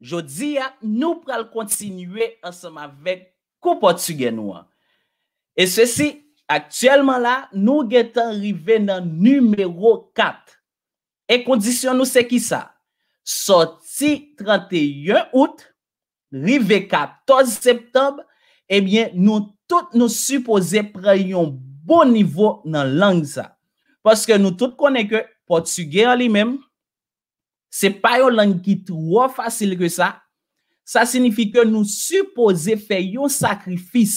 Jodi ya, nou pral kontinue ansem avèk kou portugè nou an. E sè si, aktuelman la, nou getan rive nan numèro 4. E kondisyon nou se ki sa? Soti 31 out, rive 14 septob, ebyen nou tout nou supose preyon bon nivou nan lang sa. Paske nou tout konen ke portugè an li mèm, Se pa yon lang ki tro fasil ke sa, sa sinifi ke nou suppose fe yon sakrifis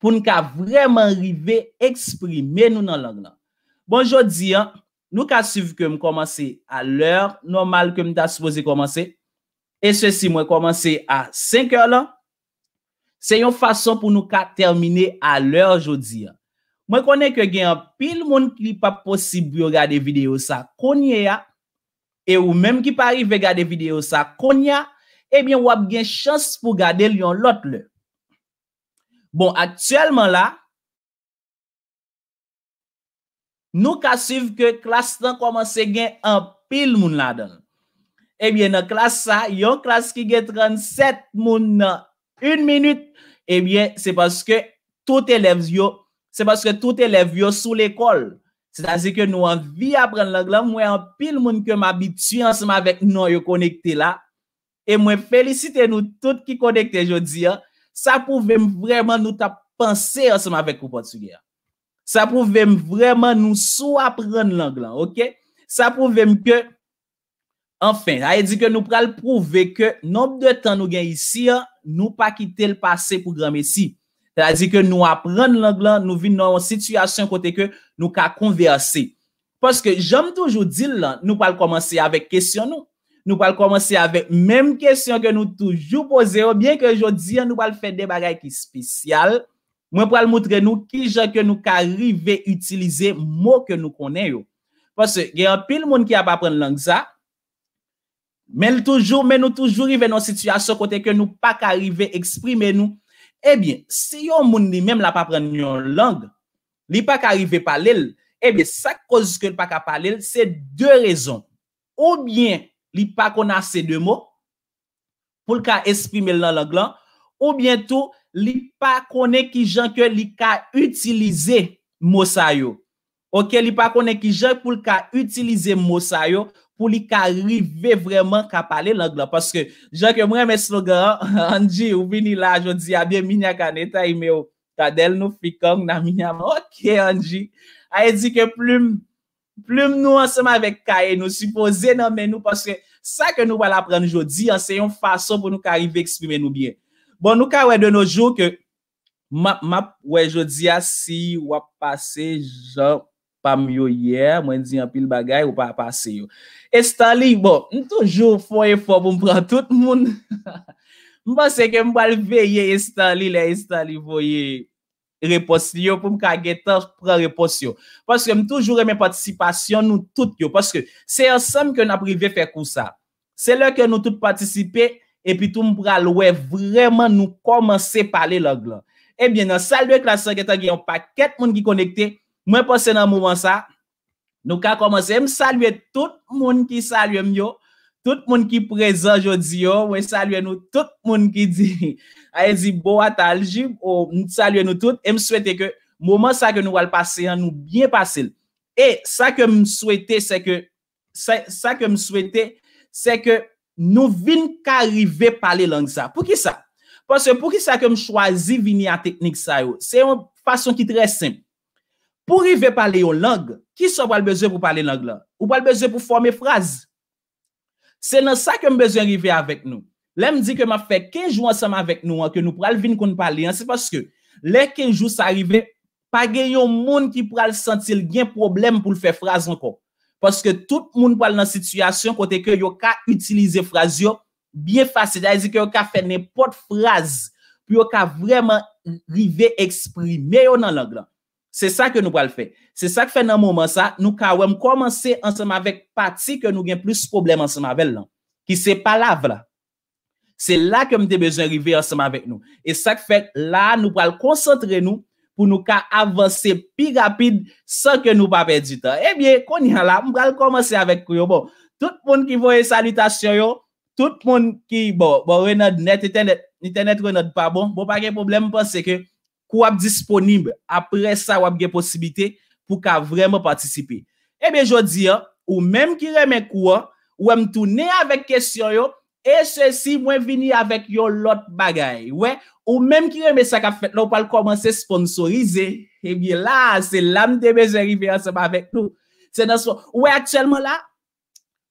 pou nou ka vreman rive eksprime nou nan lang nan. Bon, jodi, nou ka suf kem komanse a lèr, normal kem ta suppose komanse, e se si mwen komanse a 5 lèr, se yon fason pou nou ka termine a lèr jodi. Mwen konen ke gen yon pil moun kli pa posib bi yon gade videyo sa konye ya, E ou menm ki pari ve gade videyo sa konya, ebyen wap gen chans pou gade lyon lot le. Bon, aktuelman la, nou ka siv ke klas tan komanse gen an pil moun la den. Ebyen nan klas sa, yon klas ki gen 37 moun nan 1 minut, ebyen se paske tout elev yo sou l'ekol. Se ta zi ke nou anvi apren lank lan, mwen an pil moun ke m abituy anseman vek nou yo konekte la. E mwen felicite nou tout ki konekte jodi an. Sa pouvem vreman nou ta panse anseman vek kou patugè. Sa pouvem vreman nou sou apren lank lan, ok? Sa pouvem ke, anfen, aye di ke nou pral prouve ke nop de tan nou gen yisi an, nou pa kite l pase pou grame si. Tè la zi ke nou apren lang lan, nou vin nou an sityasyon kote ke nou ka konverse. Paske jom toujou di lan, nou pal komanse avek kesyon nou. Nou pal komanse avek menm kesyon ke nou toujou pose yo. Bien ke jodi, nou pal fe de bagay ki spesyal. Mwen pal moutre nou ki jen ke nou ka rive utilize mou ke nou konen yo. Paske gen yon pil moun ki ap apren lang za. Men nou toujou rive nan sityasyon kote ke nou pa ka rive eksprime nou. Ebyen, eh si yon moun ni mem la pa prenyon lang, li pa ka rive pale, ebyen, eh sa kozis ke li pa ka pale, se de rezon. Ou byen, li pa kona se de mo pou l ka esprime lan lang lan, ou byen tou, li pa kone ki jan ke li ka utilize mo sayo. Ou byen, li pa kone ki jan pou l ka utilize mo sayo. pou li ka rive vreman ka pale lang la. Paske, jan ke mwen men slogan, anji, oubini la, jodi, abye, minya kaneta ime ou, kadel nou fikong nan minya man. Ok, anji, aye di ke ploum, ploum nou anseman vek ka e nou, si pose nan men nou, paske, sa ke nou wala pren nou jodi, anse yon fason pou nou ka rive eksprime nou bien. Bon, nou ka wè de nou jow ke, map, map, wè jodi a si, wap pase, jan, pa myo ye, mwen di an pil bagay ou pa apase yo. Estan li, bon, m toujou fwen e fwen pou m pran tout moun. M pan se ke m bal veye estan li la, estan li fwen ye repos yo pou m ka getan pran repos yo. Paske m toujou reme patisipasyon nou tout yo, paske se ansem ke nou aprive fe kousa. Se lò ke nou tout patisipe, epi tou m pral wè vwèman nou komanse pale lòg lò. Ebyen nan salwe klasen getan ki yon paket moun ki konekte, Mwen pwese nan mouman sa, nou ka komanse, m salwe tout moun ki salwe m yo, tout moun ki prezan jodi yo, wè salwe nou tout moun ki di, aye di bo atalji, salwe nou tout, m swete ke mouman sa ke nou wale pase, an nou byen pase. E sa ke m swete, sa ke m swete, sa ke nou vin ka rive pale lang sa. Pwese pou ki sa, pwese pou ki sa ke m chwazi vini a teknik sa yo, se yon fason ki tre simple. pou rive pale yo lang, ki so pa l beze pou pale lang la? Ou pa l beze pou fome fraz? Se nan sa ke m beze rive avek nou. Le m di ke ma fe kejou ansama avek nou, ke nou pral vin kon pali, se paske le kejou sa rive, pa ge yo moun ki pral sentil gen problem pou l fe fraz anko. Paske tout moun pal nan sityasyon kote ke yo ka utilize fraz yo, biye fase, da e zi ke yo ka fe nepot fraz, pi yo ka vreman rive eksprime yo nan lang la. Se sa ke nou pral fek. Se sa ke fek nan mouman sa, nou ka wèm komanse anseman vek pati ke nou gen plus problem anseman vek lan. Ki se pa lav la. Se la ke mte bezen revi anseman vek nou. E sa ke fek la, nou pral konsentre nou pou nou ka avanse pi rapide sa ke nou pa pe di ta. E bie, kon yal la, m pral komanse avèk kou yo. Bon, tout moun ki voye salutasyon yo, tout moun ki, bon, bon, wè nèd net, nèd net, nèd net wè nèd pa, bon, bon, pake problem pou seke. Kou ap disponib, apre sa wap gen posibite pou ka vremen patisipe. Ebe, jodi, ou menm ki reme kou, ou menm toune avek kesyon yo, e se si mwen vini avek yo lot bagay. Ou menm ki reme sa ka fet nou pal komanse sponsorize, ebi la, se lamde be jenrive a seman avek pou. Ou e akselman la,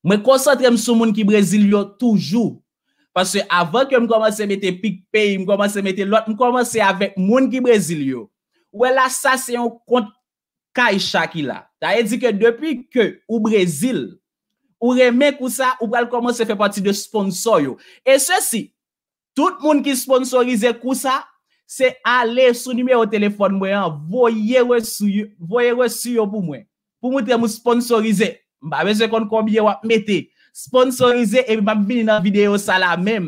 mwen konsantrem sou moun ki brezil yo toujou. Pasè avan ke m komanse mette PICPAY, m komanse mette lot, m komanse avèk moun ki Brezilyo. Ouè la sa se yon kont kaj chaki la. Ta yè di ke depi ke ou Brezilyo, ou remè kousa, ou pral komanse fè pati de sponsor yo. E se si, tout moun ki sponsorize kousa, se ale sou nime ou telefon mwen, voye wè sou yo pou mwen. Pou moutre m sponsorize, m babè se kont kombye wap mette. Sponsorize e mabini nan video sa la mem.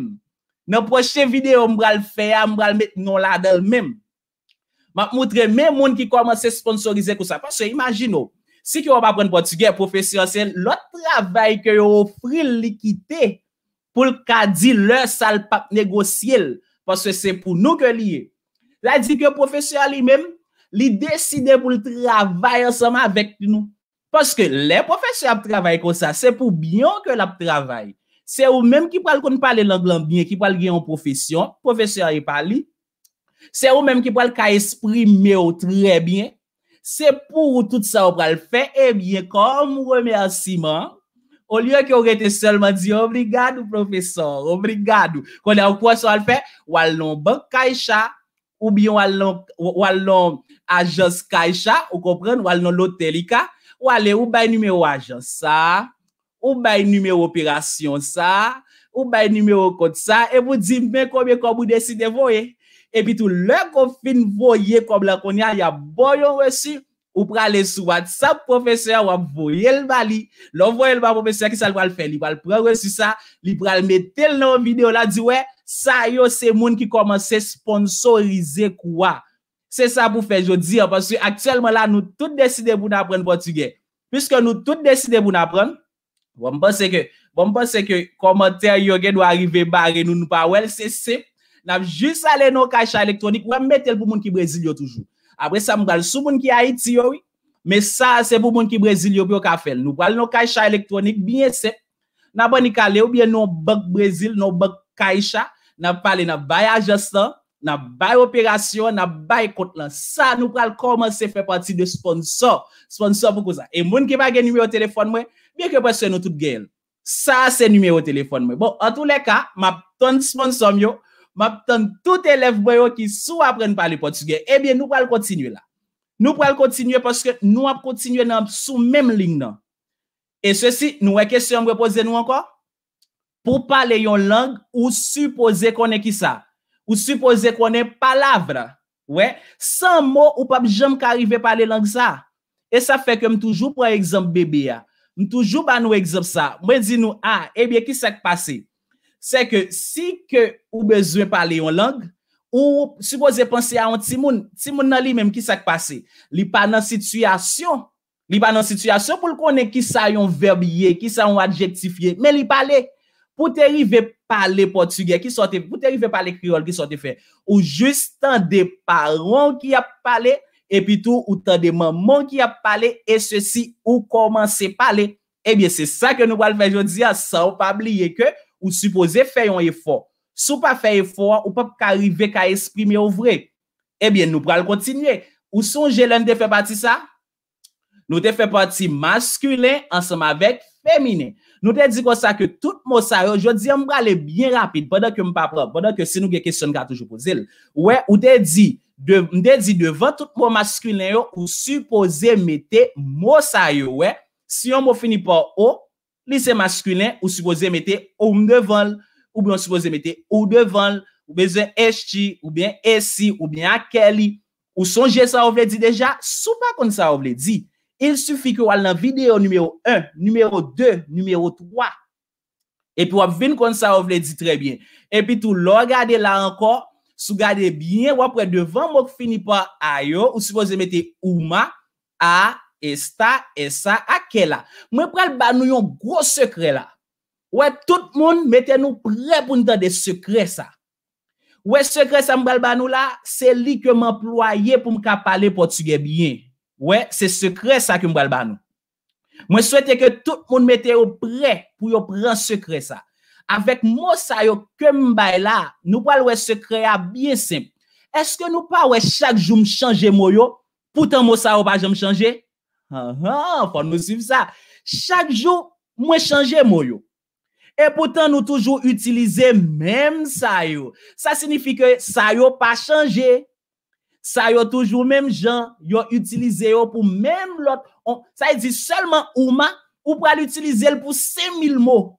Nan proche video mbral feya, mbral met nou la del mem. Mab moutre men moun ki koman se sponsorize kou sa. Fase imagine ou. Si ki wap apren pwantige, profesyon se lout travay ke yo ofri likite pou lka di lè salpap negosye l. Fase se pou nou ke liye. La di ke profesyon li men, li deside pou l travay asama vek nou. Poske le profeseur ap travay kon sa, se pou byon ke l ap travay. Se ou menm ki pral kon pale langlan binye, ki pral gen yon profesyon, profeseur yon e pali. Se ou menm ki pral ka esprime ou tre binye, se pou ou tout sa ou pral fe, e binye, kon mou remersiman. Ou liye ki ou rete solman di, obrigado profeseur, obrigado. Konè ou kwa sa ou al fe, wal non bank kaisha, ou byon wal non ajos non kaisha, ou kopren, wal non lotelika. Ou alè ou bay numèro ajan sa, ou bay numèro operasyon sa, ou bay numèro kote sa, e vou di mè komè komè ou deside voye. E pi tou lè kon fin voye kom la kon ya, ya boyon wè si, ou pralè sou wad sa profeseur wap voye lba li. Lò voye lba profeseur ki sal wal fè, li wal pral wè si sa, li pral metel nan ou video la di wè, sa yo se moun ki komanse sponsorize kwa. Se sa pou fe, jo di, anpansi aktuelman la nou tout deside pou nan apren portuge. Piske nou tout deside pou nan apren, bon mpense ke komoter yo gen do arive bare nou nou pa wel, se sep. Nan jis ale nou kaisha elektronik, wè metel pou moun ki Brezilyo toujou. Apre sa mbale sou moun ki Haiti yo, me sa se pou moun ki Brezilyo pou yo ka fel. Nou pal nou kaisha elektronik, binye sep. Nan ban nika le ou bien nou bak Brezilyo, nou bak kaisha, nan pali nan bayajastan, na bay operasyon, na bay kotlan. Sa nou pral koman se fè pati de sponsor. Sponsor pou kouza. E moun ki pa gen numero telefon mwen, biye ke pwese nou tout gèl. Sa se numero telefon mwen. Bon, an tou le ka, map ton sponsor mwen yo, map ton tout elev mwen yo ki sou apren pwale portugè. Ebyen, eh nou pral kontinye la. Nou pral kontinye pwese nou ap kontinye nan sou mèm ling nan. E se si, nou wè kèsyon mwen pwese nou ankon? Pw pale yon lang ou suppose konen ki sa. Ou suppose konen palavre, wè, san mo ou pap jom karive pale lang sa. E sa fè ke m toujou, pwè exemple, bebe ya, m toujou ba nou exemple sa, mwen di nou, a, ah, ebyè, eh ki sak pase? Se ke si ke ou bezwen pale yon lang, ou suppose pense a yon timoun, timoun nan li menm, ki sak pase? Li pa nan sityasyon, li pa nan sityasyon pou l konen ki sa yon verbiye, ki sa yon adjektifiye, men li pale yon. pou te rive pale portugè ki sote, pou te rive pale kriol ki sote fe, ou jist tan de paran ki ap pale, epi tou, ou tan de maman ki ap pale, e se si ou komanse pale, e bie se sa ke nou pral fè jodi a sa ou pabliye ke, ou supose fè yon efor, sou pa fè efor, ou pa kari vek a esprimi ou vre, e bie nou pral kontinye, ou sou jelen te fè pati sa, nou te fè pati maskulen ansama vek femine, Nou te di konsa ke tout mò sa yo, jò di yon mwa ale bien rapide, padan ke mwa pa prop, padan ke se nou ge kesyon ka toujou pou zil. Ou te di, mwen te di devan tout mò maskulin yo, ou supose mette mò sa yo, si yon mò fini pa o, li se maskulin, ou supose mette ou mdevan, ou mwen supose mette ou devan, ou mwen se eschi, ou mwen esi, ou mwen akeli, ou sonje sa wavle di deja, sou pa kon sa wavle di. Il soufi ke wale nan videyo numero 1, numero 2, numero 3. Epi wap vin kon sa wap vle di trebyen. Epi tou lo gade la anko, sou gade byen, wap wap pre devan mok fini pa a yo, ou soupoze mette ouma, a, esta, esa, ake la. Mwen prel banou yon gros sekre la. Wè, tout moun mette nou pre poun dan de sekre sa. Wè, sekre sa mwen prel banou la, se li ke mwen ploye pou m ka pale potuge byen. Ouè, se sekre sa ki mbwal ba nou. Mwen souwete ke tout moun mette yo pre pou yo pre an sekre sa. Avèk mò sa yo ke mbwal la, nou pwal wè sekre a byen semp. Eske nou pwal wè chak jou mchange mwoyo, poutan mò sa yo pa jom chanje? Ha ah, ha, fon nou sif sa. Chak jou mwen chanje mwoyo. E poutan nou toujou utilize mèm sa yo. Sa signifi ke sa yo pa chanje. Sa yo toujou menm jan, yo utilize yo pou menm lot. Sa yi e di, selman Ouma, ou pral utilize el pou se mil mo.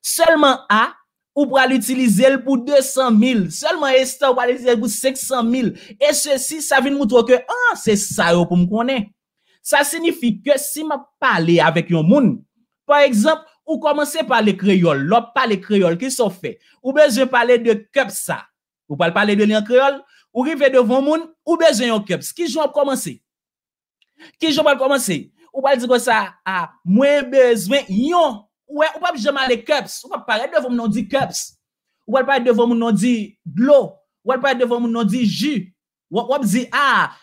Selman A, ou pral utilize el pou de san mil. Selman Esta, ou pral utilize el pou seksan mil. E se si, sa vin moutro ke, an, ah, se sa yo pou mkonen. Sa signifi ke si ma pale avèk yon moun. Par exemple, ou komanse pale kreyol, lop pale kreyol, ki so fe. Ou be, je pale de Kepsa. Ou pale pale de lian kreyol. Ou ki ve devon moun, ou bezen yon keps? Ki joun ap komanse? Ki joun ap komanse? Ou pal di gwa sa, a, mwen bezen yon? Ou e, ou pap jaman le keps? Ou pap pare devon moun an di keps? Ou pal pare devon moun an di glou? Ou pal pare devon moun an di ji? Ou ap zi, a,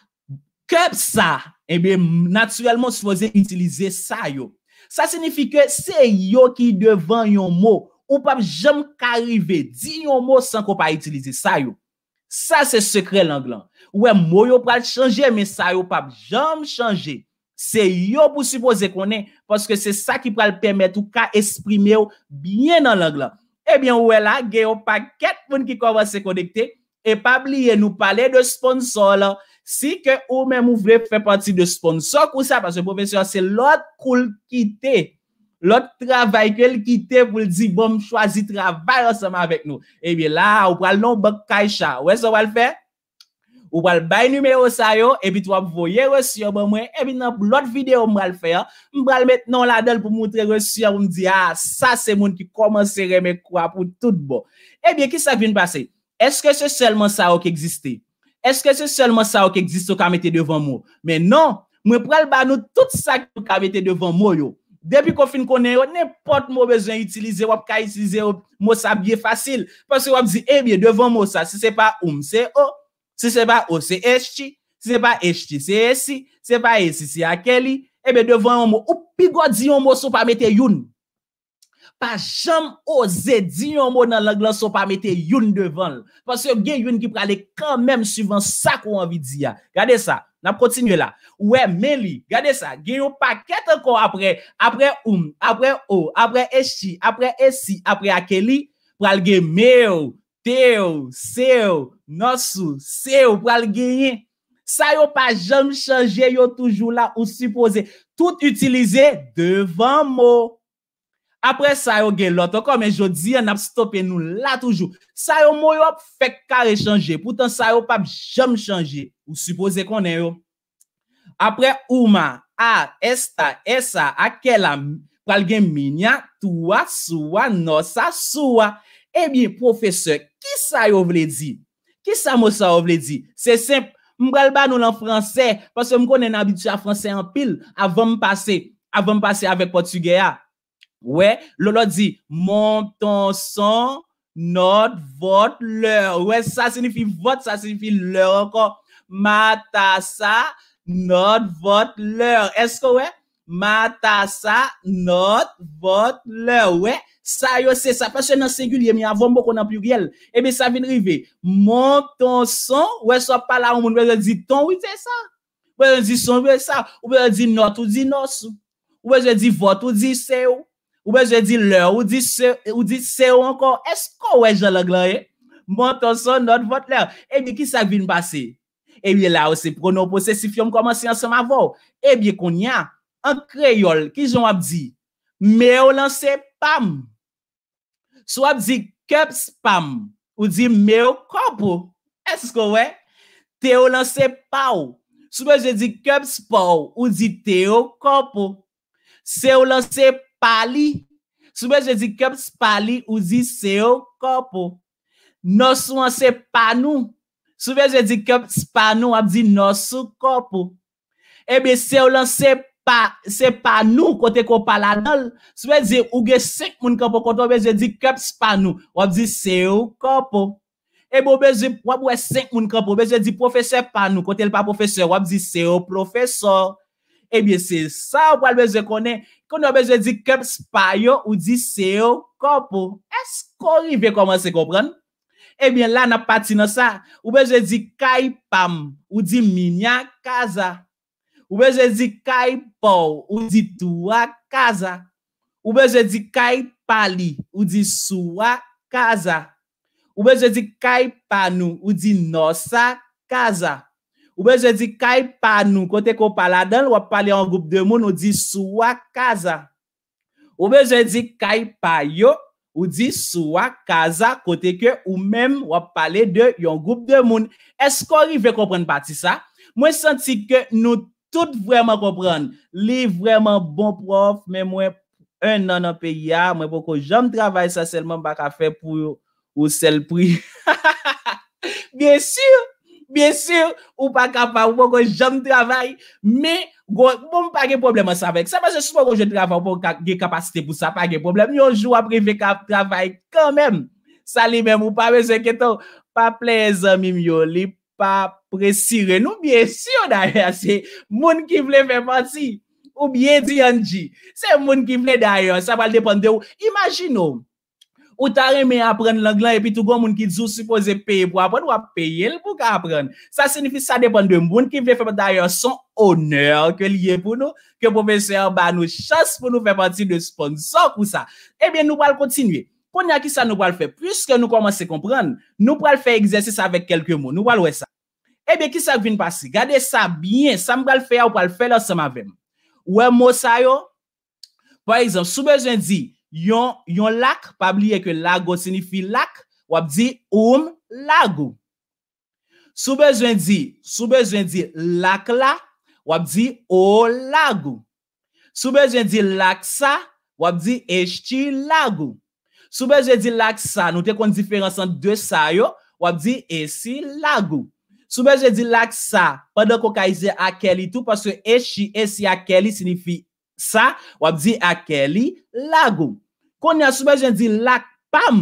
keps sa? Ebe, eh natuyelman se fose itilize sa yo. Sa sinifi ke se yo ki devon yon moun, ou pap jaman kari ve di yon moun san ko pa itilize sa yo. Sa se sekre langlan. Ouwe, mou yo pral chanje, men sa yo pap jam chanje. Se yo pwosipo ze konen, pwoske se sa ki pral pwemet ou ka esprime yo bien nan langlan. Ebyen eh ouwe la, geyo pak ketpoun ki kwa wase konekte, e pap liye nou pale de sponsor la. Si ke ou men mwou vle fe pati de sponsor kou sa, paswe profesyon se lot koul kite. L'ot travay ke l'kite pou l'di bom chwazi travay osama vek nou. Ebi eh la, ou pral non bak kaj sa. Ou e so wal fe? Ou pral bay nume yo sa yo, ebi to ap voye resya bon mwen. Ebi nan l'ot videyo mwal fe, mbral met nan la del pou mwoutre resya. Ou mdi, ah, sa se moun ki komanse reme kwa pou tout bo. Ebi, ki sa vin pase? Eske se selman sa yo ki egziste? Eske se selman sa yo ki egziste yo kamete devan mwen? Men non, mwen pral ban nou tout sa yo kamete devan mwen yo. Depi kon fin konen yo, nepot mou bezwen itilize wap ka itilize yo mousa biye fasil. Fase wap zi, ebe, eh devon mousa, se se pa oum se ou, se se pa ou se esti, se se pa esti se esti, se se pa esti se akeli, ebe eh devon mou, ou pigot zi yon mousou pa mete youni. pas jamais osé dire un mot dans l'anglais sans pas mettre une devant. Parce que y yon qui quand même suivant ça qu'on a envie de dire. Regardez ça. la. continue là. Ouais, Meli, regardez ça. Il yon paquet encore après, après Oum, après O, après Eshi, après Essi, après Akeli, pour aller Meo, Teo, Seo, Nosu, Seo, pour aller gagner. Ça yo pas jamais changé, yo toujours là ou supposé. Tout utiliser devant mot. Après, ça yon gen loto comme men jodi an ap nous nou la toujou. Ça yo mou fait ap fek kare chanje, Pourtant sa yo pap j'aime changer. ou suppose konen yo. ou Ouma, a, esta, esa, akela, pral gen minya, tua, sua, nosa, Eh bien, professeur, qui sa yon vle di? Qui sa mou sa C'est vle di? Se simple, mbral ba nou lan français, parce que m'kone à à français en pile avant passer avant m'passe avec portugais. Ah. Ouais, Lolo dit mon ton son, notre vote, l'heure. Ouais, ça signifie vote, ça signifie leur encore. Matassa, notre vote, l'heure. Est-ce que ouais? Matassa, notre vote, l'heure. Ouais, ça yo c'est ça. Parce que dans singulier, mais avant beaucoup dans pluriel. Eh bien, ça vient arriver. Mon ton son, ouais, soit pas là, on va dire ton, oui, c'est ça. On je dis « son, oui, ça. On je dit notre, ou dit nos. Ou je dit vote, ou dit c'est où. Ou be jè di lè, ou di se ou ankon, esko wè jè lè glè? Eh? Mwen ton son not vòt lè. Ebi ki sa vin basè? Ebi la ou se pronon posè, si fyon koman si anseman vò. Ebi kon yè, an kreyol, ki joun ap di, me ou lanse pam. Sou ap di keps pam, ou di me ou kompo. Esko wè? Te ou lanse pau. Sou be jè di keps pau, ou di te ou kompo. Se ou lanse pa. Spali, soube je di kep spali ou di seyo kopo. Noso an sepanou, soube je di kep spanou, wap di noso kopo. Ebe seyo lan sepanou, kote ko pala nan, soube je di uge sek moun kapo, koto wap je di kep spanou, wap di seyo kopo. Ebo wap we sek moun kapo, wap je di profese panou, kote l pa profese, wap di seyo profesor. Ebyen, se sa ou pal beje kone, koun ou beje di keps payo ou di seyo kopo. Esko li ve koman se kopran? Ebyen, la na pati nosa, ou beje di kaipam ou di minya kaza. Ou beje di kaipou ou di tua kaza. Ou beje di kaipali ou di sua kaza. Ou beje di kaipanu ou di nosa kaza. Oube, je di kay pa nou, kote ko pala dan, wap pale yon goup de moun, ou di souwa kaza. Oube, je di kay pa yo, ou di souwa kaza, kote ke ou mem wap pale de yon goup de moun. Esko ri ve kompren pati sa? Mwen santi ke nou tout vweman kompren. Li vweman bon prof, men mwen un nan an pe ya, mwen pou ko jam travay sa selman baka fe pou yo ou sel pri. Bien sur! Biye sir, ou pa kapa, ou pou ge jom travay, me, moun pa ge problem an sa vek. Sa man se sou pou ge jom travay, ou pou ge kapasite pou sa, pa ge problem, yon jou apre vek ap travay, kan men, sa li men, ou pa vek se keton, pa plez an mi myo, li pa presire. Nou biye sir, daryan, se moun ki vle vepansi, ou biye diyan di, se moun ki vle daryan, sa mal depande ou, imajino, Ou ta reme apren langlan, epi tou goun moun ki djou suppose peye pou apren, ou ap peye l pou ka apren. Sa senifi sa depan de mboun ki ve fe d'ayon son honer ke liye pou nou, ke profeseur ba nou chas pou nou fe pati de sponsor pou sa. Ebyen eh nou pal kontinye. Pon ya ki sa nou pal fe, pwis ke nou komanse kompran, nou pal fe egzersi sa vek kelke moun, nou pal we sa. Ebyen eh ki sa gvin pasi, gade sa byen, sa mbal fe ya ou pal fe la se ma vem. Ou e mou sa yo, par exemple, sou bejwen di, Yon lak, pabliye ke lago, sinifi lak, wap di oum lago. Soubejwen di, soubejwen di lak la, wap di oum lago. Soubejwen di lak sa, wap di eshi lago. Soubejwen di lak sa, nou te kon diferansan de sa yo, wap di eshi lago. Soubejwen di lak sa, padan kon kaize akeli tou, paswe eshi, eshi akeli, sinifi sa, wap di akeli lago. Konya soube jen di lak pam,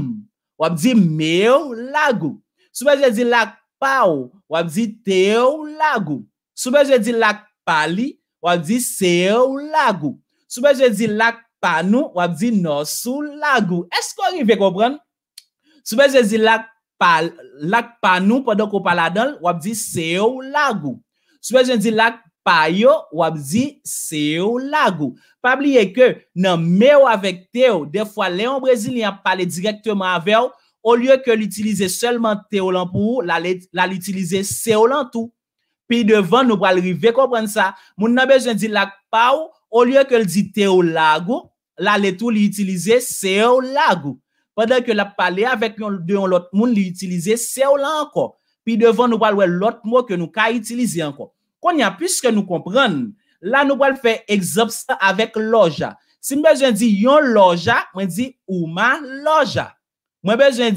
wab di mew lagu. Soube jen di lak pau, wab di tew lagu. Soube jen di lak pali, wab di sew lagu. Soube jen di lak panu, wab di nosu lagu. Esko yon viye kopran? Soube jen di lak panu, wab di sew lagu. Soube jen di lak... Payo wap zi se ou lagou. Pabliye ke nan me ou avèk te ou, defwa le yon brezilian pale direktman avè ou, ou lye ke l'utilize selman te ou lan pou ou, la l'utilize se ou lan tou. Pi devan nou balrive kompren sa, moun nan bejen di lak pa ou, ou lye ke l'zi te ou lagou, la lè tou l'utilize se ou lagou. Padèl ke l'ap pale avèk yon lot moun l'utilize se ou lan anko. Pi devan nou balrive lot moun l'utilize se ou lan anko. Kon nyan pis ke nou kompran, la nou boal fe exopsan avek loja. Si mbezwen di yon loja, mwen di ouman loja. Mbezwen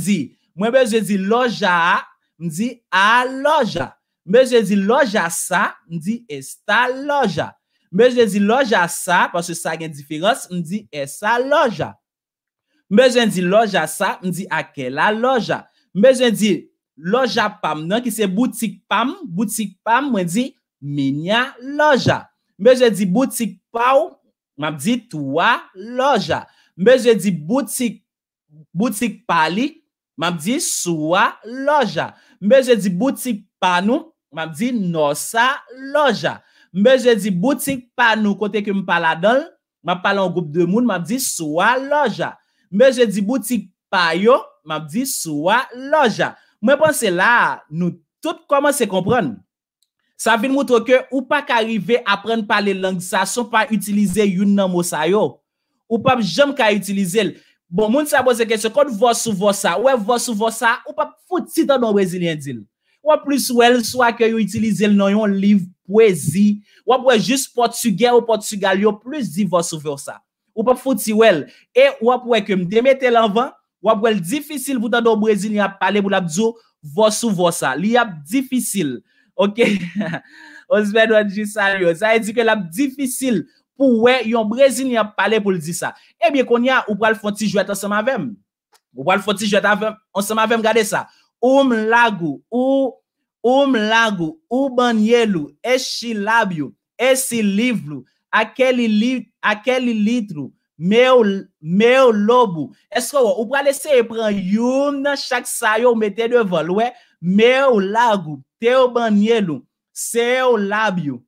di loja a, mwen di a loja. Mbezwen di loja sa, mwen di esta loja. Mbezwen di loja sa, pwase sa gen difirans, mwen di esa loja. Mbezwen di loja sa, mwen di akela loja. Mbezwen di loja pam, nan ki se boutik pam, boutik pam, mwen di loja. minya loja. mais je dis boutique pau, m'a dit toi loja. mais je dis boutique boutique pali, m'a dit soit loja. mais je dis boutique panou, m'a dit nosa loja. mais je dis boutique panou côté que me parle dans, m'a parlé en groupe de monde m'a dit soit loja. mais je dis boutique payo, M'a dit soit loja. Moi pense là, nous tout commence à comprendre. Sa vin moutou ke, ou pa ka rive apren pale lang sa, sou pa utilize yon nan mousa yo. Ou pa jom ka utilize l. Bon, moun sa boze kesyon, kon vòs ou e vòs sa, wè vòs ou vòs sa, ou pa foti tan nan wèzilien dil. Wè plus wèl, swa ke yon utilize l nan yon liv pwesi, wè pwè jist portugè ou portugalyo, plus di vòs ou vòs sa. Ou pa foti wèl, e wè pwè e ke mdemete l anvan, wè pwèl difisil vò tan nan wèzilien ap pale, moun ap zo vòs ou vòs sa. Li ap difisil. Ok, o sve do an di sa yo. Sa e di ke lam difisil pou we yon Brezilyan pale pou li di sa. Ebyen eh kon ya, ou pral fonti jwet an seman vemen. Ou pral fonti jwet an seman vemen gade sa. Oum lagu, ou banye lu, eshi labi lu, eshi livlu, akeli litru, meyo lobu. E se yo, ou pral ese e pran yon nan chak sa yo, ou meten yon vol, we, meyo lagu. te ou banye lou, se ou labi ou.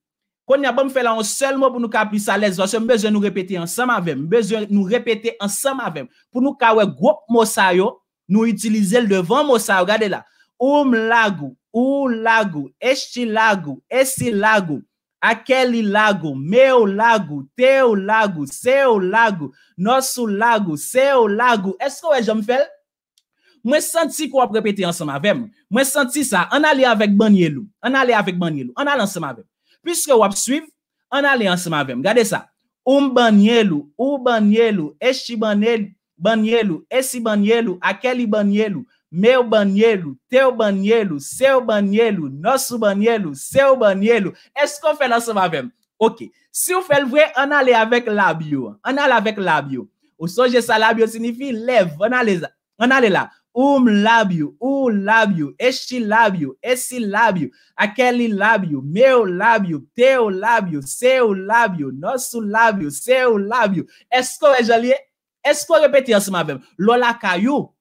Kwen yabou m fè la, an sel mò pou nou ka api sa lez, m bezwen nou repete ansam avem, m bezwen nou repete ansam avem, pou nou ka we gwo m mousa yo, nou itilize l devan m mousa yo, gade la, oum lagou, ou lagou, esti lagou, esti lagou, akeli lagou, me ou lagou, te ou lagou, se ou lagou, nosou lagou, se ou lagou, esko we jom fèl? Mwen senti kwa wap repete ansama vemen. Mwen senti sa. An ale avèk banyelu. An ale avèk banyelu. An ale ansama vemen. Piske wap suiv, an ale ansama vemen. Gade sa. Un um banyelu. Un banyelu. Echi banyelu. Echi banyelu. Akeli banyelu. Me ou banyelu. Te ou banyelu. Se ou banyelu. Noso banyelu. Se ou banyelu. Es kon fèl ansama vemen? Ok. Si ou fèl vwe, an ale avèk labyo. An ale avèk labyo. Ou sonje sa labyo sinifi lev. An ale la. um lábio, o lábio, este lábio, esse lábio, aquele lábio, meu lábio, teu lábio, seu lábio, nosso lábio, seu lábio. Est-ce é assim, que je lis? Est-ce qu'on répète ensemble avec Lola Caillou?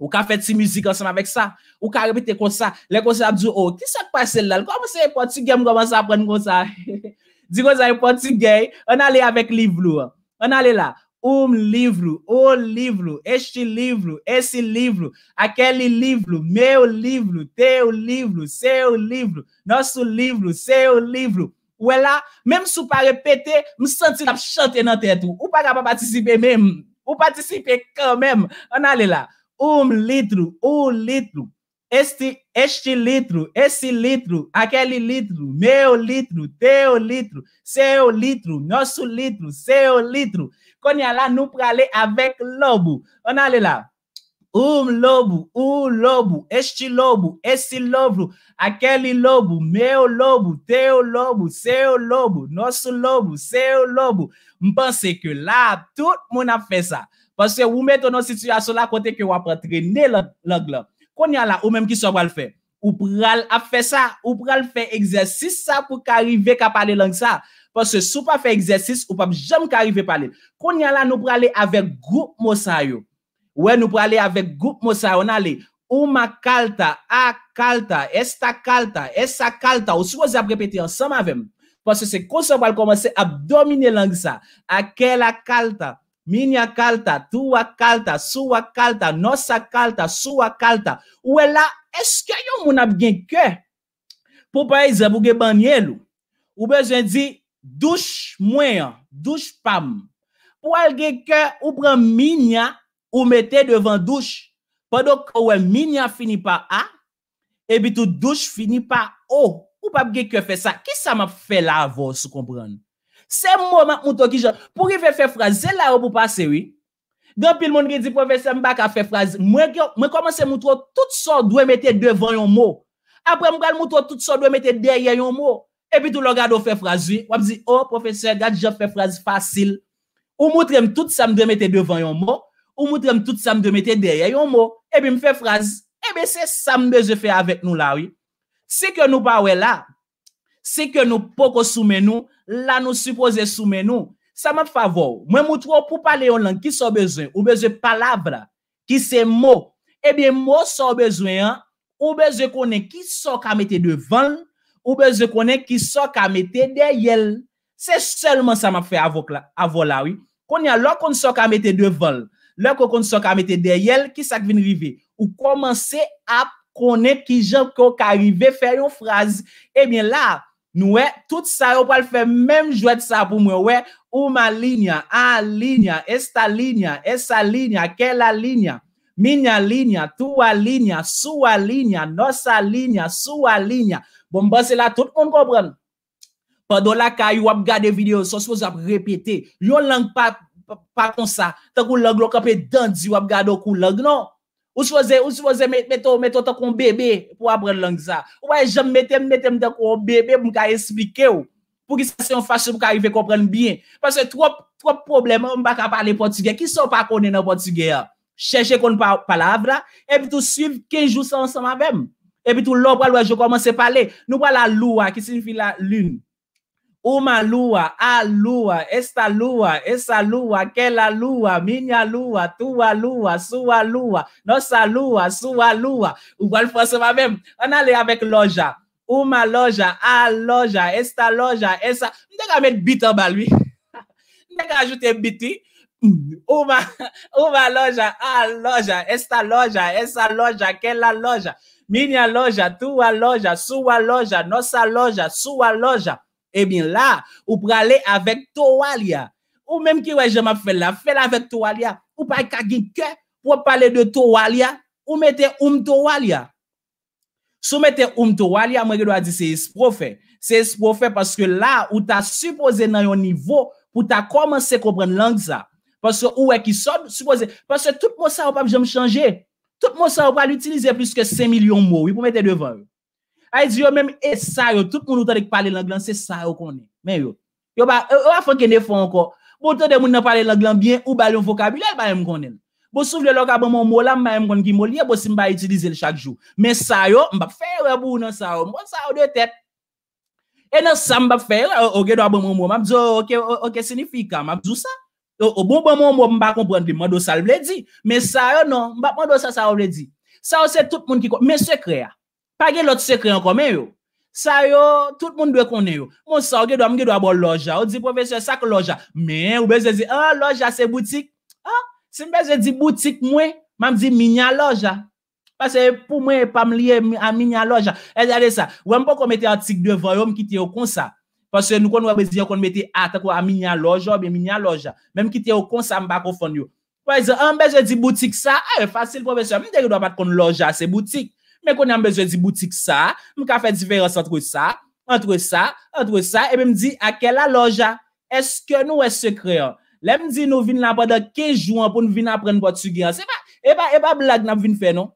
Ou qu'a fait si musique ensemble avec ça? Ou qu'a répété comme ça? Les conseils dit, oh, qui s'est é passé là? Comment c'est portugais? Comment ça apprendre comme ça? Dis comme ça, portugais, on allait avec livre, on allait là um livro, o livro, este livro, esse livro, aquele livro, meu livro, teu livro, seu livro, nosso livro, seu livro. Ou ela, é mesmo se para repetir, me sentir la chanter na tête ou para capable participer même, ou participer quand même. On Um litro, um litro. Este, este litro, esse litro, aquele litro, meu litro, teu litro, seu litro, nosso litro, seu litro. Kon ya la nou prale avek lobu. On ale la. Ou um lobu, ou lobu, esti lobu, esti lobu, akeli lobu, me ou lobu, te ou lobu, se ou lobu, nosu lobu, se ou lobu. Mpense ke la, tout moun ap fe sa. Pense ou meto nou sityasyon la kote ke wapre trene lak lak lak. Kon ya la, ou menm ki so prale fe. Ou prale ap fe sa, ou prale fe egzersis sa pou ka rive ka pale lang sa. Pwese sou pa fe egzersis, ou pa jem ka arrive pale. Kon nyalan nou prale avek goup mousa yo. Ou e nou prale avek goup mousa yo. On ale, ou ma kalta, a kalta, esta kalta, esa kalta. Ou sou waz ap repete ansama vemen. Pwese se konsa wale komanse ap domine langisa. Akela kalta, minya kalta, tua kalta, sua kalta, nosa kalta, sua kalta. Ou e la, eske yon moun ap gen kwe? Pwese pou ge banye lou. douche mwen, douche pam pou al geke ou pran minya ou mette devan douche, padouk ouwe minya fini pa a e bitou douche fini pa o ou pap geke fe sa, ki sa map fe la avos ou kompran? se mwen mwen moutou ki jan, pou ki fe fe frazi se la ou pou pase wi dan pil moun ri di profese mbak a fe frazi mwen komanse moutou tout son dwe mette devan yon mou apre mwen moutou tout son dwe mette derye yon mou epi tou lo gado fè frazi, wap zi, oh, profeseur, gade, jop fè frazi fasil, ou moutrem tout sa mdèm etè devan yon mò, ou moutrem tout sa mdèm etè deryè yon mò, epi m fè frazi, epi se sa mdèm fè avèk nou la, oui. Se ke nou pawè la, se ke nou poko soumen nou, la nou suppose soumen nou, sa mè favo, mè moutrou pou pale yon lan, ki so bezwen, ou bezwen palabre, ki se mò, epi mò so bezwen, ou bezwen konen, ki so kam etè devan, Ou beze konen ki sok a mette de yel. Se selman sa ma fe avok la, avok la, oui. Konen, lò kon sok a mette de vol. Lò kon sok a mette de yel, ki sak vin rive. Ou komanse ap konen ki jok kon ka rive fe yon fraz. E eh mi la, nou e, tout sa yo pal fe menm jwet sa pou mwe. Ou e, ou ma linya, a linya, esta linya, esa linya, ke la linya, minya linya, tou a linya, sou a linya, nosa linya, sou a linya, Bon mba se la tout kon kompren. Pado la ka yon wap gade video sou sou ap repete. Yon lang pa kon sa. Tak ou lang lo kape dante yon wap gade ou kon lang non. Ou sou fose mette ou mette ou tak ou bebe pou ap pren lang sa. Ou wè jen mette ou mette ou tak ou bebe pou mka esplike ou. Pou ki se yon fache pou ka yon ve kompren bien. Pas se trop probleme mba ka pale portugè. Ki sou pa kone nan portugè a? Cheche kon palavra. E pi tou suiv kenjou sa ansan mavem. Et puis tout tout monde, je commence à parler. Nous voilà loua, qui signifie la lune. Uma a loua, esta lua, esa lua, Quelle loua, minha lua, tua lua, sua loua, nossa lua, sua lua. quoi le français ma même. On allait avec loja. Uma loja, a loja, esta loja, esa. On dek mettre met bit en bas lui. On dek ajouter ajoute biti. Uma, uma loja, a loja, esta loja, essa loja, aquela loja. Minya loja, touwa loja, souwa loja, nosa loja, souwa loja. E eh bin la, ou prale avèk touwa liya. Ou mèm ki wè jèm ap fè la, fè la avèk touwa liya. Ou paye kagin kè, pou wè pale de touwa liya. Ou metè oum touwa liya. Sou metè oum touwa liya, mè genou a di se esprofè. Se esprofè, paske la, ou ta suppose nan yon nivou, pou ta komanse kompren langza. Paske ou wè ki son suppose, paske tout pou sa wè pa jèm chanje. Tout moun sa ou pa l'utilize plus ke 5 milyon mou, pou mette devan. Ay di yo, mèm, e sa yo, tout moun nou ta dek pale langlan, se sa yo konen. Mè yo, yo pa, yo a fanken e fanko, moun ta dek moun nan pale langlan bien, ou bale yon vokabilel pa yon konen. Bo sou vle lòk abon moun mou la, mwen yon konen ki moli, e bo si mba yon itilize l chak jou. Mè sa yo, mba fè yon abou nan sa yo, moun sa yo de tèt. E nan sa mba fè yon, ok do abon moun mou, mabzo, ok, ok, ok, ok, ok, ok, ok, ok, ok, ok, ok, ok, ok, O bon bon moun mwa mba kompwende li, mwa do sa l vle di. Men sa yo non, mwa do sa sa l vle di. Sa yo se tout moun ki kon, men sekre ya. Pa gen lot sekre an kon men yo. Sa yo, tout moun dwe konnen yo. Mwen bon, sa ah, ah, yo gen do, mwen gen do abon loja. Ou di profesyon sak loja. Men, ou beze di, an loja se boutik. An, si mbeze di boutik mwen, mwen di minya loja. Pase pou mwen e pam liye a minya loja. E zade sa, wè mpo komete atik dwe vwa yo mkite yo kon sa. Fase nou kon wè bezye kon meti ata kon a minyan loja, be minyan loja. Mem ki te okon sa mba kofon yo. Fase, an bezye di boutik sa, a, e fasil profesyon, mi dek yo do pat kon loja se boutik. Men kon an bezye di boutik sa, mou ka fè di verans an tro sa, an tro sa, an tro sa, e mè mdi, ake la loja, eske nou wè sekre an? Lè mdi nou vin nan padan kejou an, pou nou vin apren kwa tsugi an. E ba blag nan vin fè non?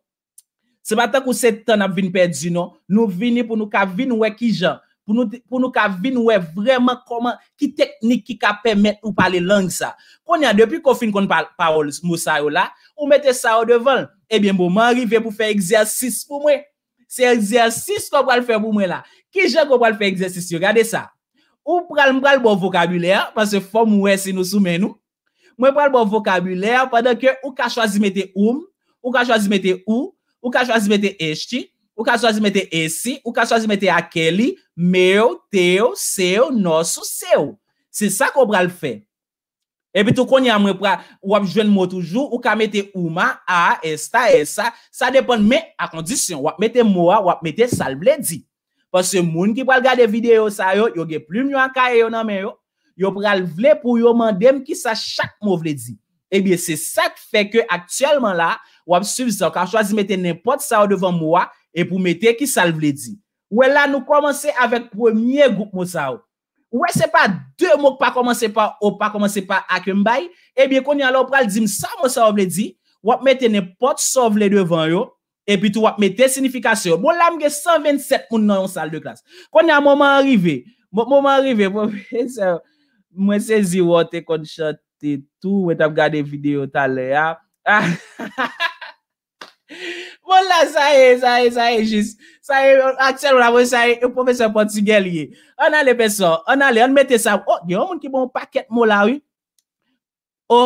Se ba tak ou se ton nan vin perdi non? Nou vin ni pou nou ka vin wè ki jan. pou nou ka vinwe vreman koman ki teknik ki ka pemet ou pale lang sa. Konen, depi kon fin kon pa ou sa ou la, ou mette sa ou devan, ebyen eh bon, pou man rive pou fe egzersis pou mwen. Se egzersis kon pral fe pou mwen la. Ki jen kon pral fe egzersis yo, gade sa. Ou pral mpral bon vokabuler, panse fom mwen se nou soumen nou. Mwen pral bon vokabuler, padan ke ou ka chwazi mette oum, ou ka chwazi mette oum, ou ka chwazi mette eshti, Ou ka chwazi mette esi, ou ka chwazi mette akeli, meyo, teyo, seyo, noso, seyo. Se sa kon pral fe. Ebi tou kon yamre pral, wap jwen mo toujou, ou ka mette uma, a, esta, esa, sa depon men a kondisyon. Wap mette mwa, wap mette sal vle di. Fos se moun ki pral gade video sa yo, yo ge plume yo anka e yo nan men yo. Yo pral vle pou yo mandem ki sa chak mwo vle di. Ebi se sa kon fè ke aktuelman la, wap suivi zon, ka chwazi mette nepot sa yo devon mwa, e pou mette ki sal vle di. Ou e la nou komanse avèk premier goup mou sa ou. Ou e se pa dè mou pa komanse pa ou pa komanse pa akèmbay, e bie konye alò pral zim sa mou sa ou vle di, wap mette ne pot sal vle devan yo, e pi tou wap mette signifikasyon. Moun lamge 127 moun nan yon sal de klas. Konye a mouman arrive, mouman arrive, moun mwen se zi wote konchote tou wete ap gade videyo talè ya. Ha! Ha! Olan, sa e, sa e, sa e, sa e, akser w nan vwe sa e, ou profeseur Ponzi Geli, an ale peso, an ale, an mette sa w, o, di, an mwen ki bon paket mw la w, o,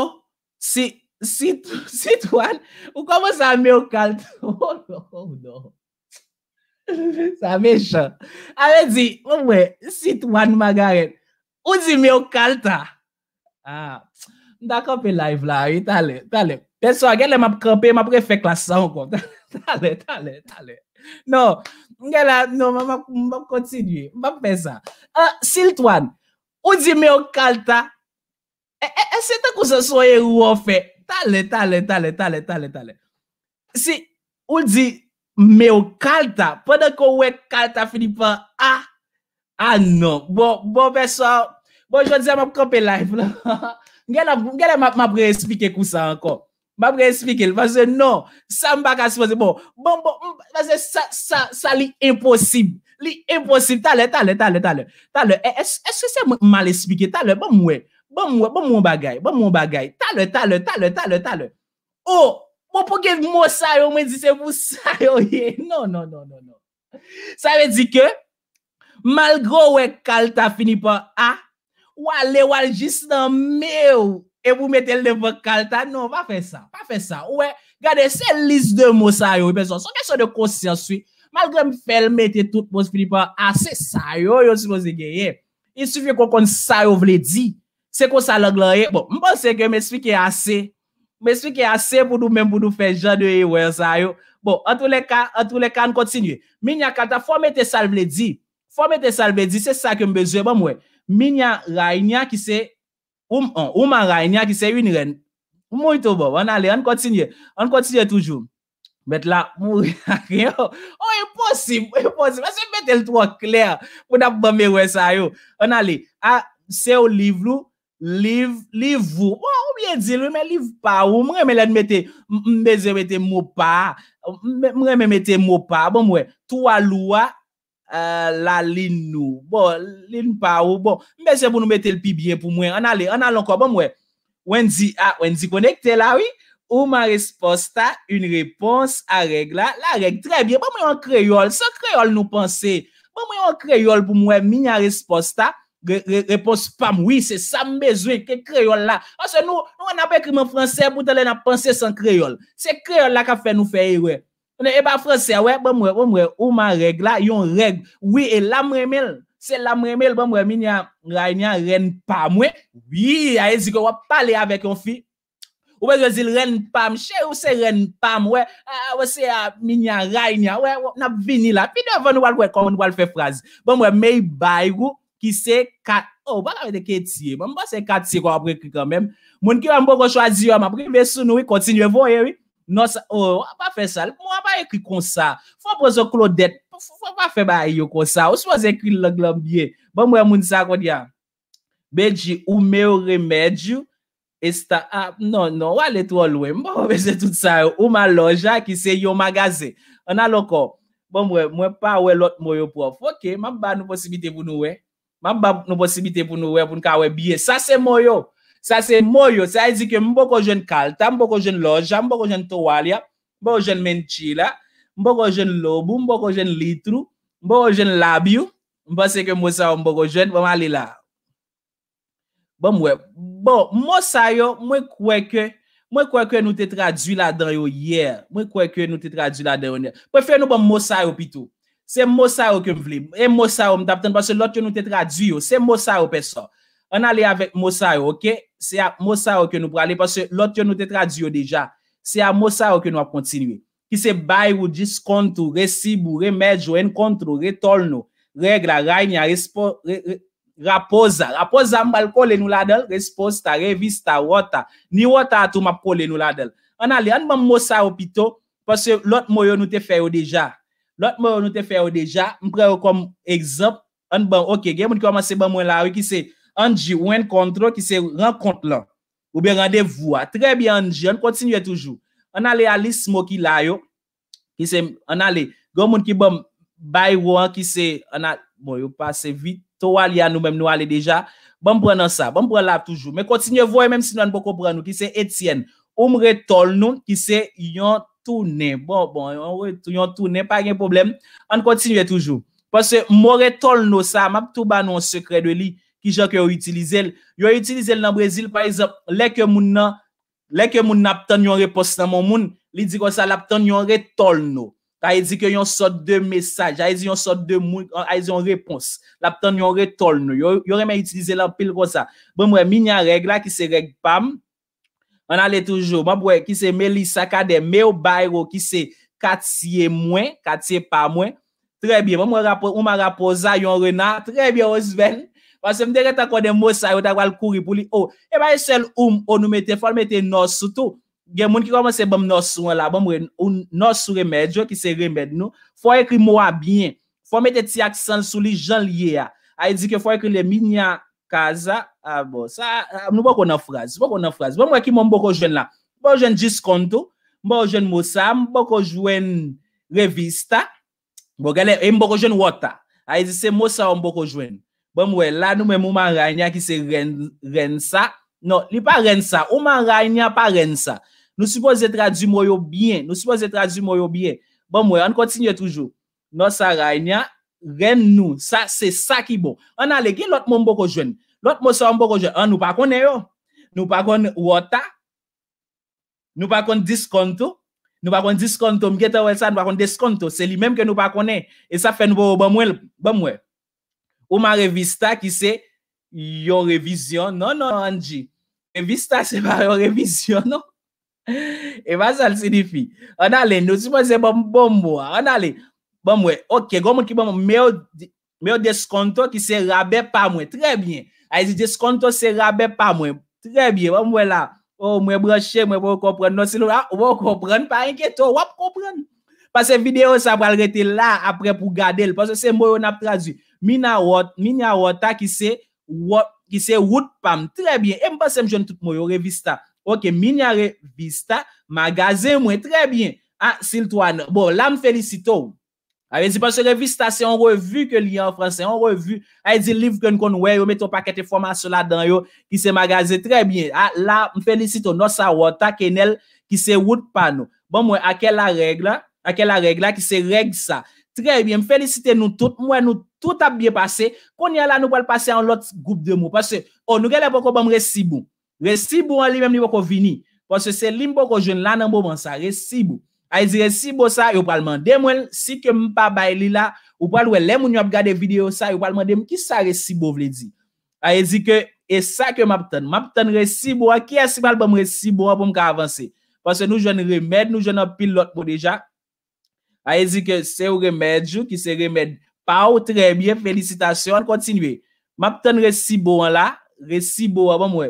si, sit, sit wan, ou kwa mwen sa me w kalta, o, o, o, sa me chan, ale di, mwen we, sit wan magare, ou di me w kalta, a, mwen da kape live la w, ta le, ta le, Beswa, genle m ap krepe, m ap refek la non, sa an kon. Tale, tale, tale. Non, genle, non, m ap kontinye. M ap pe sa. E, siltwan, ou di me o kalta? E, e, e, se te kou se soye ou wou fe? Tale, tale, tale, tale, tale, tale. Si, ou di me o kalta, poden kon we kalta filipan, a, a, non. Bon, bon, beswa, bon, jwazia m ap krepe non. la. Genle, genle m ap resfike kou sa an kon. Ba mwen espike, vaze, non, sa mba ka spose, bon, bon, bon, vaze, sa, sa, sa li imposib, li imposib, talè, talè, talè, talè, talè, eske se mwen mal espike, talè, bon mwen, bon mwen, bon mwen bagay, bon mwen bagay, talè, talè, talè, talè, talè, Oh, mwen bon, pou gen mwen sayon, mwen dise mwen sayon, ye, non, non, non, non, non, sa ve di ke, malgo we kal ta fini pa a, wale, wale, jis nan me ou, E vou mette lè vò kalta. Non, va fè sa. Va fè sa. Ouè, gade, se lis de mò sa yo. So, kèso de kosyanswi. Malgrè m fèl mette tout mò spilipan. Ase ah, sa yo yo, si mò se gèye. Il soufye kon kon sa yo vlè di. Se kon sa lò glò ye. Bon, m bò se kè m espike ase. M espike ase pou nou men pou nou fè jan de ye. Ouè sa yo. Bon, an tou lè kan, an tou lè kan, kontinye. Min ya kalta, fò mette sa yo vlè di. Fò mette sa yo vlè di. Se sa ki m bezwe, bon m wè. Ou ma ray, niya ki se yu ni ren, mou ito bo, an ale, an kotsinye, an kotsinye toujou. Met la, ou yake yo, ou e posib, e posib, asen met el to a kler, pou nap bame we sa yo. An ale, a, se yo liv lou, liv, liv vou, ou mwenye dil, mwenye liv pa ou, mwenye mwenye mette, mwenye mette mopa, mwenye mette mopa, bon mwenye, tou a lou a, Euh, la ligne nous bon, ligne pa ou, bon, Mais c'est pour nous mettre le pi bien pour moi. On ale, on a encore bon mwen, Wendy, ah, Wendy connecté la, oui, ou ma resposta, une à a règle, la règle, très bien, bon moi en créole, sans créole nous penser. bon moi en créole pour moi, min Réponse, resposta, oui oui ça, ça oui, se que Parce ke parce la, nous nous on a pas écrit en français pour ap penser sans créole c'est créole là qui fait nous faire ouais. Eba e Fransia we, bomwe, oma reg la, yon reg, wye e lan mremel. Se lan mremel, bomwe, minya raynya ren pamwe. Wye, aye zi ko wap pale avek yon fi. Owe zil ren pamwe, che ou se ren pamwe. Ou se minya raynya, wye, wap nap vinila. Pi do vwa nou wale kwa nou wale fe frazi. Bomwe, mey baygu ki se kat, ou oh, wala wale de ketiye, mwen mba se kat si wak apre ki kambem. Mwen ki wambo koshwa zi wama, apre ve sun woy kontinye voye woy. Non sa, oh, bon, ou an pa fe sal, pou an pa ekwi kon sa, pou an pa zo klodet, pou an pa fe ba yo kon sa, ou sou an pa ekwi lak lak biye. Bon mwen moun sa kwa diyan, beji ou meyo remedyo, e sta, a, ah, non, non, wale tol we, mwen mwen veze tout sa yo, ou ma loja ki se yo magaze. An alo ko, bon mwen, mwen pa we lot mwoyo pou wap, fwoke, mwen ba nou posibite pou nou we, mwen ba nou posibite pou nou we pou nou ka we biye, sa se mwoyo. Sa se moyo, sa yi e di ke mbo ko jen kalta, mbo ko jen loja, mbo ko jen towalya, mbo ko jen mentila, mbo ko jen lobu, mbo ko jen litru, mbo ko jen labi yo, mba se ke mbo sa yo mbo ko jen, mba mwa li la. Mbo mwe, mbo, mbo sa yo mwen kweke, mwen kweke nou te tradu la den yo ye, mwen kweke nou te tradu la den yo ye. Pwè fè nou mbo mbo sa yo pi tou, se mbo sa yo ke mvli, e mbo sa yo mdapten, pwè se lot yo nou te tradu yo, se mbo sa yo pe so. An alè avèk mòsa yo, ok? Se a mòsa yo ke nou pralè, pasè lot yo nou te tradiyo deja, se a mòsa yo ke nou ap kontinwe. Ki se bayrou, diskontou, resibou, remèdjou, enkontrou, retol nou, regla, raynya, raposa, raposa mbal kolè nou la del, resposta, revista, wota, ni wota atou map kolè nou la del. An alè, an mbè mòsa yo pito, pasè lot mòyo nou te fè yo deja. Lot mòyo nou te fè yo deja, mprè yo kom ekzop, an mbè, ok, gen moun ki waman se bè mwen la yo ki se Anji, ou enkontro, ki se renkont lan. Ou be randevoua. Tre bi anji, an kontinye toujou. An ale alis mo ki la yo. Ki se, an ale, gomoun ki bom bay wouan, ki se, an ale, bon, yo pase vit, to wali an nou mèm nou wale deja, bom pren an sa, bom pren la toujou. Men kontinye voy mèm si nou an pou kompren nou, ki se, Etienne, ou mre tol nou, ki se, yon toune. Bon, bon, yon toune, pa gen problem. An kontinye toujou. Pase, mre tol nou sa, mab tou ban nou an sekre de li, etienne, ki jan ke yo itilize l. Yo itilize l nan Brezil, par ezop, le ke moun nan, le ke moun nan aptan yon repos nan moun moun, li di kon sa, l aptan yon re tol nou. Ta yi e di ke yon sot de mesaj, a yi e di yon sot de moun, a yi e di yon repos. L aptan yon re tol nou. Yo reme itilize l an pil kon sa. Bon mwen, mi nyan reg la ki se reg pam, an ale toujou. Bon mwen, ki se melisa kade, me ou bayro ki se katye mwen, katye pa mwen. Tre biye, bon mwen rapo, ou mwen rapo za y Pase mdere tako de mousa yo tako al kuri pou li o. E baye sel oum ou nou mette, fòl mette nosu tou. Gen moun ki koman se bom nosu wala, bom mwen nosu remedyo ki se remed nou. Fò ekri mwa bin, fò mette ti aksansou li jan liye a. A yi di ke fò ekri le minya kaza, a bo. Sa, mnou bò konan fraz, bò konan fraz. Bom mwen ki mbò mbò kòjwen la. Mbò kòjwen diskonto, mbò kòjwen mousa, mbò kòjwen revista, mbò kòjwen wota. A yi di se mbò kòjwen mbò kòjwen. Bon mwen, la nou men mouman raynya ki se ren sa. Non, li pa ren sa. Mouman raynya pa ren sa. Nou suppose tradu mwoyo bien. Nou suppose tradu mwoyo bien. Bon mwen, an kontinye toujou. Non sa raynya, ren nou. Sa, se sa ki bo. An ale, gen lot moun bo ko jwen. Lot moun sa moun bo ko jwen. An nou pa kone yo. Nou pa kone wota. Nou pa kone diskonto. Nou pa kone diskonto. Mgeta wè sa, nou pa kone diskonto. Se li menm ke nou pa kone. E sa fen bo bon mwen. Bon mwen. Ou ma revista ki se yon revisyon. Non, non, anji. Revista se ma revisyon, non. E ba sa l signifi. An ale, nou si mwen se bombo. An ale, bomwe. Ok, gomo ki bomwe, meyo deskonto ki se rabe pa mwen. Tre bie. Ay zi deskonto se rabe pa mwen. Tre bie, bomwe la. Ou oh, mwen broche, mwen mwen kompren. Non, se nou mwen ah, kompren, pa enketo. Wap kompren. Pase video sa pral rete la apre pou gade l. Pase se mwen yon ap traduye. Mina wot, minya wot a ki se wout pam. Trebyen, e mba sem joun tout mwen yo revista. Ok, minya revista, magaze mwen. Trebyen, ah, bon, ah, a sil to ane. Bon, la m felisito ou. A vezi panse revista, se an revu ke li an franse. An revu, a vezi liv kon kon we, yo meto pakete foma sola dan yo, ki se magaze. Trebyen, a la m felisito. Nosa wot a kenel ki se wout pano. Bon mwen, ake la regla, ake la regla ki se reg sa. Très bien, félicite nou tout, mwen nou tout ap biye pase, konye la nou pou al pase an lot group de mou. Parce que, oh, nou gèlè pou kòp am re-sibou. Re-sibou an li mèm li pou kòp vini. Parce que c'est l'impo kòp joun lanan pou mwen sa, re-sibou. Ay zi re-sibou sa, yo pal mande mwen, si ke mpa bay li la, ou pal wè lè moun yo ap gade video sa, yo pal mande mwen, ki sa re-sibou vle di? Ay zi ke, e sa ke m ap tan, m ap tan re-sibou an, ki a si mal pou m re-sibou an pou m ka avanse? Parce que nou joun remèd, nou joun A ye zi ke se ou remèdjou, ki se remèdjou. Pa ou tre bie, felicitasyon, kontinuy. Map ten resibo an la, resibo an wè.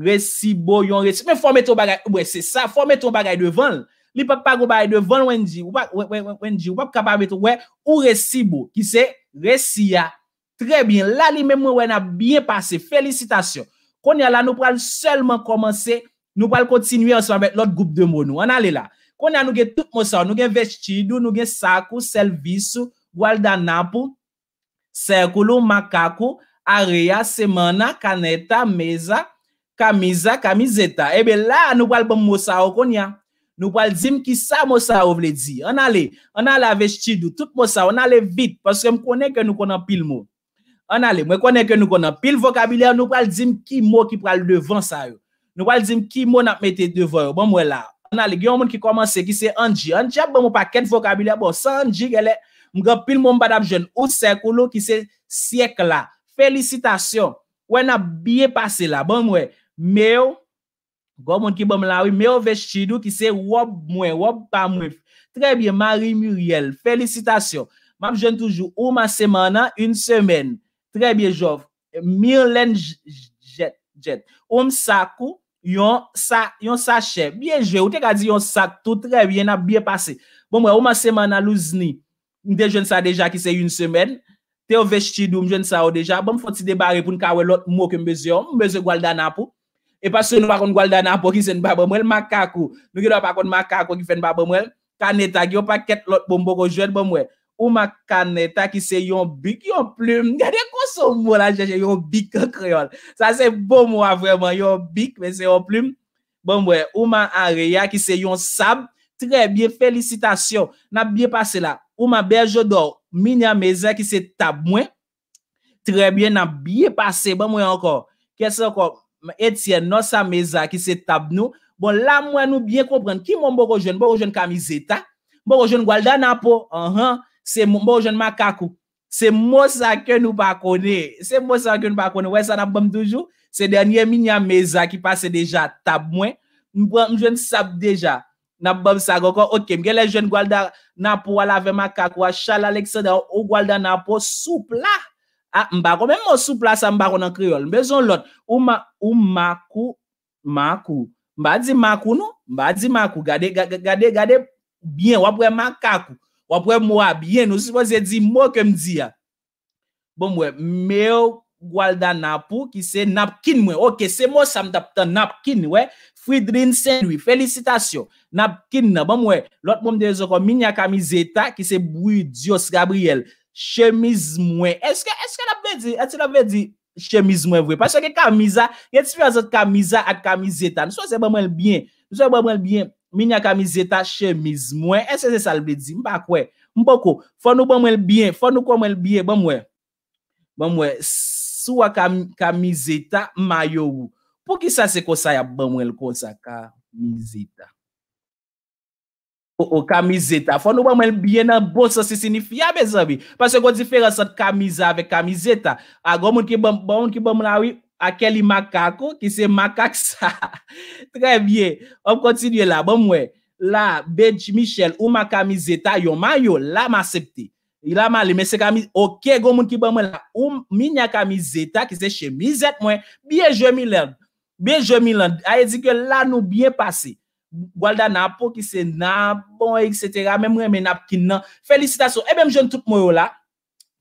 Resibo yon resibo, men fòmè ton bagay, wè se sa, fòmè ton bagay devan. Li pòp pa gò bagay devan wè nji, wè nji, wè pòp ka pa wè, ou resibo, ki se resiya. Tre bie, la li mè mwen wè na bie pase, felicitasyon. Kon ya la nou pral selman komanse, nou pral kontinuy an seman wè lòt group de moun nou, an ale la. Konya nou gen tout mousao, nou gen vestidou, nou gen sakou, selvisou, goual danapou, serkoulou, makakou, ariya, semana, kaneta, meza, kamiza, kamizeta. Ebe la nou goual pou mousao konya. Nou goual zim ki sa mousao vle di. On ale, on ale vestidou, tout mousao, on ale vit. Paske m konen ke nou konen pil mou. On ale, mwen konen ke nou konen pil vokabilya, nou goual zim ki mou ki pral devan sa yo. Nou goual zim ki mou nap mette devan yo, bon mwen la. Nali, gen yon moun ki komanse ki se andji. Andji ap bon moun pa ken vokabilya. Bon, san andji gele. Mga pil moun bada ap jen. Ou sekou nou ki se siek la. Felicitasyon. Wè na biye pase la. Bon mwen. Mèou. Gon moun ki bom la wè. Mèou vestidou ki se wop mwen. Wop pa mwen. Tre bie. Marie Muriel. Felicitasyon. Mga ap jen toujou. Ou ma semana. Un semen. Tre bie. Jof. Mèou len jet. Ou msakou. yon sa, yon sa che, biye je, ou te ka di yon sa toutre, biye na biye pase. Bon mwe, ou ma seman na lousni, mde jen sa deja ki se yon semen, te o vestidoum jen sa ou deja, bon fote si debare pou nkawe lot mwok mbeze yon, mbeze Gualdana pou, e pa se nou akon Gualdana pou ki sen ba, bon mwe, makako, nou ki do akon makako ki fen ba, bon mwe, kaneta ki yo paket lot bon boko jen, bon mwe, ou ma kaneta ki se yon bik, yon plume, gadek, sou mou la, jè jè, yon bik kreol. Sa se bon mou a vreman, yon bik men se yon plume. Bon mwen, ouman a reya ki se yon sab. Trè bie, felicitasyon. Na bie pase la. Oman berjodor minya meza ki se tab mwen. Trè bie, na bie pase. Bon mwen ankor. Kese ankor. Etienne, nosa meza ki se tab nou. Bon la mwen nou bie kompren. Ki moun borojen? Borojen kamizeta. Borojen waldanapo. Uh-huh. Se moun borojen makakou. Se mò sa ke nou pa kone, se mò sa ke nou pa kone, wè sa na bèm toujou, se dènyè mi nya meza ki pase deja tab mwen, mwen jwen sap deja, na bèm sa gòkò, ok, mwen gen lè jwen gwalda na pou wala ve makakou, a chal aleksède ou gwalda na pou soupla, a mbakou, mwen mò soupla sa mbakou nan kriol, mwen bezon lot, ou makou, makou, mwen ba di makou nou, mwen ba di makou, gade, gade, gade, gade, bien, wè pou e makakou. ou après moi bien nous supposé dit moi que me dit bon moi meo gualda napou qui c'est napkin moi OK c'est moi ça m'tapte napkin ouais Friedrin Saint Louis félicitations napkin bon moi l'autre monde des comme camiseta qui c'est Bruidios Gabriel chemise moi est-ce que est-ce qu'elle dit tu avait dit chemise moi vrai parce que camisa il y a différentes camisa et camiseta soit c'est vraiment bien soit vraiment mal bien. Min ya kamizeta, chemiz mwen. E se se salbezi, mbakwe. Mpoko, fon nou bomwel biye, fon nou komwel biye, bomwe. Bomwe, sou a kamizeta mayo wu. Po ki sa se kosaya bomwel konsa kamizeta? O, oh, o, oh, kamizeta. Fon nou bomwel biye nan bon sa se sinifya beza bi. Pas yo gwa diferansat kamiza ave kamizeta. A gwa moun ki bomlawi... Kelly Macaco qui se makak très bien on om là bon moi, là Benji Michel, ou ma makamizeta yon mayo, la masepte. Il a mal, mais c'est comme Ok, go moun ki bon moi, la. Ou minya kamizeta qui se chemise, moi Bien je Miland Bien je Milan. A dit que là nous bien passé. Walda Napo qui se na bon, etc. Même mais napkin nan. Félicitations. Et eh même ben, jeune tout moi là.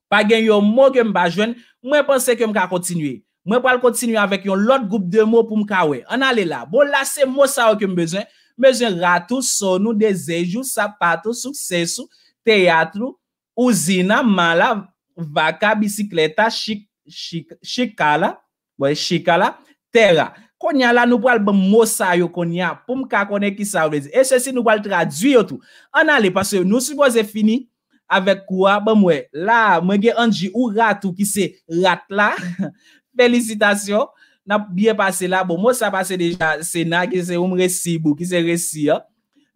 Pas gen yon mot que m'ba jeune. Moi pense que m'ka continuer. Mwen pou al kontsinyon avèk yon lòt goup de mò pou mkawè. An alè la. Bon la se mò sa wè kèm bezwen. Bezwen ratou, sonou, desejou, sapato, suksesou, teyatrou, ouzina, mala, vaka, bisikleta, shikala, terra. Konya la nou pou al bè mò sa yon konya pou mkakonè ki sa wè zi. E se si nou pou al traduyo tou. An alè pasè. Nou si pou azè fini avèk kouwa. Ben mwen la mwen gen anji ou ratou ki se rat la. Ha! felisitasyon, nan biye pase la, bon, mwen sa pase deja, sena, ki se oum resi bou, ki se resi yo,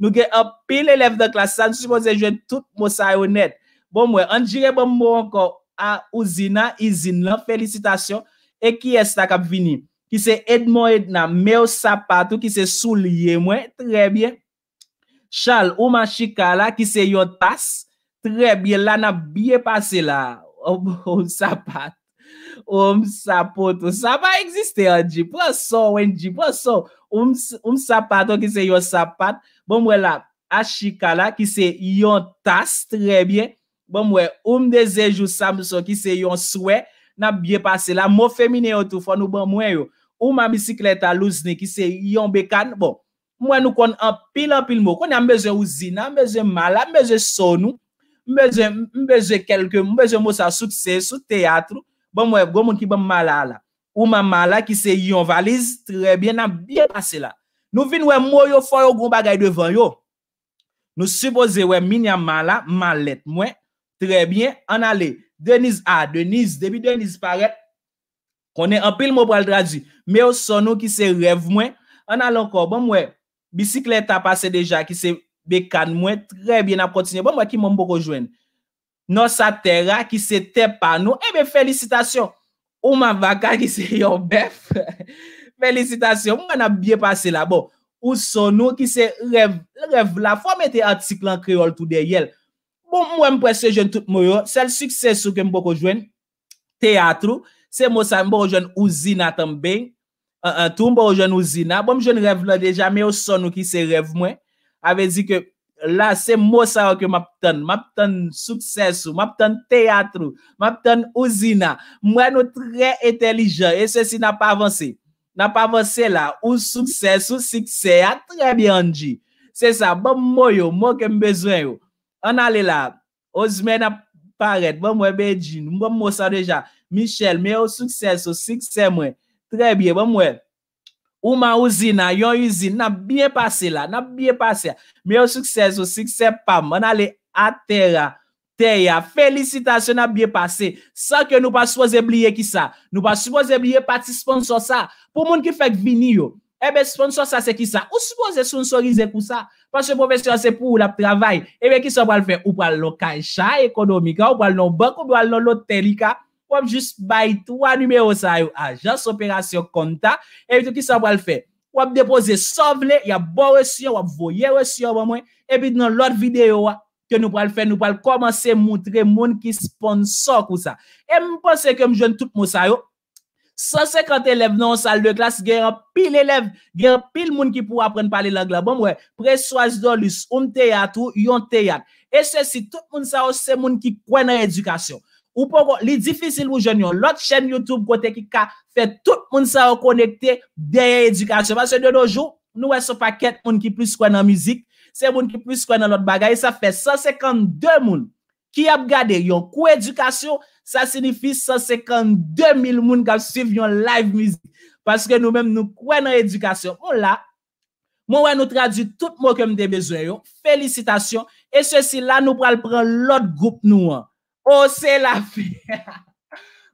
nouke, apil elev de klas, san supose jwen tout mwen sa yo net, bon mwen, anjire bon mwen anko, a ouzi nan, izi nan, felisitasyon, e ki estak ap vini, ki se edmou edna, me ou sapatu, ki se soulye mwen, tre bie, chal, ouman chika la, ki se yon tas, tre bie, la nan biye pase la, oum sapatu, Om sapoto, sa pa egziste anji. Po anji, po anji, po anji. Om sapato ki se yon sapat, bon mwen la, achika la, ki se yon tas, trebyen. Bon mwen, om desejou samson, ki se yon swen, nan bye pase la. Mo femine yo tou, fon nou bon mwen yo. Om amisikleta lousne, ki se yon bekan. Bon, mwen nou kon anpil anpil mou. Kon yon mbeze ouzina, mbeze mala, mbeze sonou, mbeze mbeze kelke, mbeze mbeze mbeze mbeze mbeze mbeze mbeze mbeze mbeze mbeze mbeze mbeze mbeze mbe Bon mwen, gwo bon mwen ki bom mala la. Ou man mala ki se yon valiz, trebyen nan biye pase la. Nou vin wè mwoyo fwa yo gwo bagay devan yo. Nou suppose wè minya mala, malet mwen, trebyen, an ale. Deniz a, Deniz, debi Deniz paret, konen apil mwen pral tradu. Me yo sono ki se rev mwen, an ale ankor. Bon mwen, bisikleta pase deja ki se bekan mwen, trebyen nan protine. Bon mwen ki mwen mwen bojwen. Non sa tera ki se te pa nou. Ebe, eh felicitasyon. Ou man vaka ki se yon bef. Felicitasyon. Mwen a bye pase la. Bon, ou son nou ki se rev la. Fwa mwen te atik lan kriol tou de yel. Bon, mwen mpwese jen tout mou yo. Sel suksesou ke mpwoko jwen. Teatrou. Se mwosan mpwoso jen ou zina tamben. An uh, uh, tou mpwoso jen ou zina. Bon, mwen jen rev la deja. Men ou son nou ki se rev mwen. Ave zi ke... La, se mo sa yo ke mapten, mapten sukses yo, mapten teyatrou, mapten ouzina, mwen yo tre etelijan, e se si na pa avanse, na pa avanse la, ou sukses, ou sikse, ya trebyen di. Se sa, bom mwen yo, mwen kem bezwen yo, an ale la, ozmen aparet, bom mwen bedi, bom mwen sa deja, Michel, mwen yo sukses, ou sikse mwen, trebyen, bom mwen. Ou ma ouzi nan, yon ouzi nan, nan biye pase la, nan biye pase la. Meyo sukses ou sukses pa, man ale a teya, teya. Felicitasyon nan biye pase. Sa ke nou pa suppose bliye ki sa. Nou pa suppose bliye pati sponsor sa. Po moun ki fek vini yo. Ebe sponsor sa se ki sa. Ou suppose sponsorize pou sa? Paswe profesyon se pou ou la travay. Ebe ki sa pou al fe. Ou pou al lo kajsa ekonomika, ou pou al lo bank, ou pou al lo lotelika. wap jist bayi 3 numero sa yo, ajans operasyon konta, epi tout ki sa wap wale fe, wap depoze sovle, bon wap voye wasyon, epi nou lot videyo wap, ke nou wale fe, nou wale komanse moutre moun ki sponsor kou sa, epi mwen pense ke mwen jwene tout moun sa yo, 150 elev nan wansal de klas, gen apil elev, gen apil moun ki pou apren pale la glabon, mwen pre soaj do lus, yon teyat, et se si tout moun sa yo, se moun ki kwenan edukasyon, Ou pou kon, li difisil wou jen yon, lot chen YouTube kote ki ka Fè tout moun sa wakonekte de yon edukasyon Mase de dojou, nou wè sou pa ket moun ki plus kwen nan mizik Se moun ki plus kwen nan lot bagay Sa fè 152 moun ki ap gade yon kwen edukasyon Sa sinifi 152 mil moun kap suiv yon live mizik Paske nou mèm nou kwen nan edukasyon Ou la, mou wè nou tradu tout mou kem de bezwen yon Felicitasyon E se si la nou pral pran lot goup nou wè Ose oh, la fe,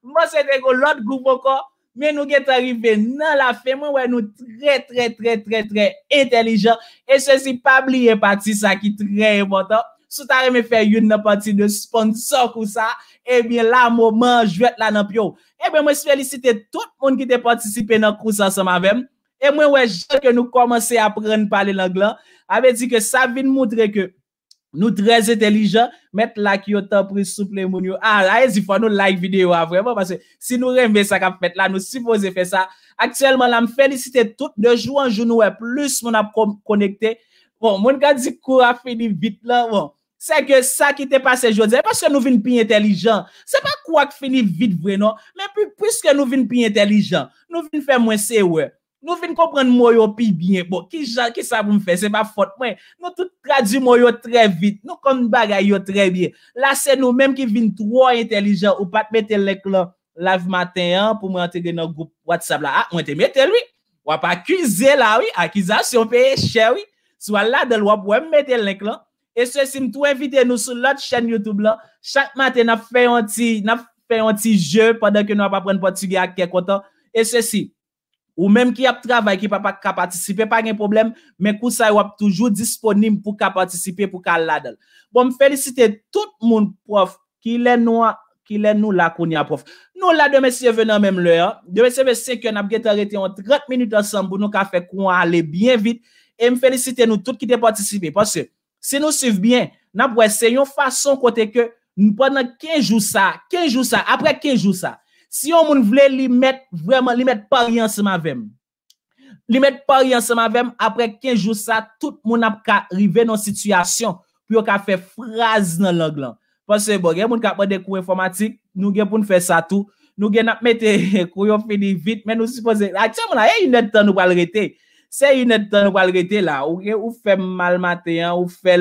mwen se te go lout goupo ko, men nou gete arive nan la fe, mwen wè nou tre tre tre tre tre intelijan, e se si pabliye pati sa ki tre e bota, sou tare me fe yun nan pati de sponsor kousa, e bin la mouman jwet lan ap yo. E ben mwen se felicite tout moun ki te patisipe nan kousa se mavem, e mwen wè je ke nou komanse apren pale langlan, ave di ke sa vin moutre ke, Nou trez etelijan, met la ki otan pri souple moun yo. A, rezi, fwa nou like videyo a ah, vreman, parce si nou rembe sa ka fwet la, nou si boze fwe sa. Aktiyelman la m felicite tout, nou jou an jou nou e plus moun ap konekte. Bon, moun ka di kou a fini vit la, bon. Se ke sa ki te pase jwaz, e paske nou vin pi etelijan. Se pa kou ak fini vit vreman, non? men pi pwiske nou vin pi etelijan. Nou vin fwe mwen se wè. Nou vin komprenn mou yo pi binye, bo, ki jan, ki sa pou m fe, se ba fote mwen. Nou tout tradu mou yo tre vit, nou kon bagay yo tre binye. La se nou, menm ki vin tro intelligent ou pat mette lèk lan, la v maten an pou mwen entegre nan goup WhatsApp la, a, ah, mwen te mette lèk, wap akize la, wap akize, se yon peye chè, wap, sou ala del wap, wap mette lèk lan, e se si mtou evite nou sou lot chen YouTube la, chak maten ap fè yon ti, nap fè yon ti je, padan ke nou ap aprenn potige akè kota, e se si, Ou menm ki ap travay ki pa pa ka patisipe, pa gen problem, menm kousa wap toujou disponim pou ka patisipe, pou ka ladal. Bon, m felisite tout moun prof ki lè nou la konya prof. Nou la, de mesye venan menm lè, de mesye ve se ke nap gete arete yon 30 minute ansan pou nou ka fe kon a ale bien vit. E m felisite nou tout ki te patisipe. Si nou siv bien, nap wese yon fason kote ke nou pandan kejou sa, kejou sa, apre kejou sa. Si yon moun vle li met, vreman, li met pa riyan se mavem. Li met pa riyan se mavem, apre kinjou sa, tout moun ap ka rive nan sityasyon. Pyo ka fe fraz nan lang lan. Fase, bo, gen moun ka pa de kou informatik, nou gen pou nou fe sa tou. Nou gen ap mete kou yon fe di vit, men nou si fose. Atya moun la, e yon net tan nou wale rete. Se yon net tan nou wale rete la, ou gen ou fe malmate, ou fe...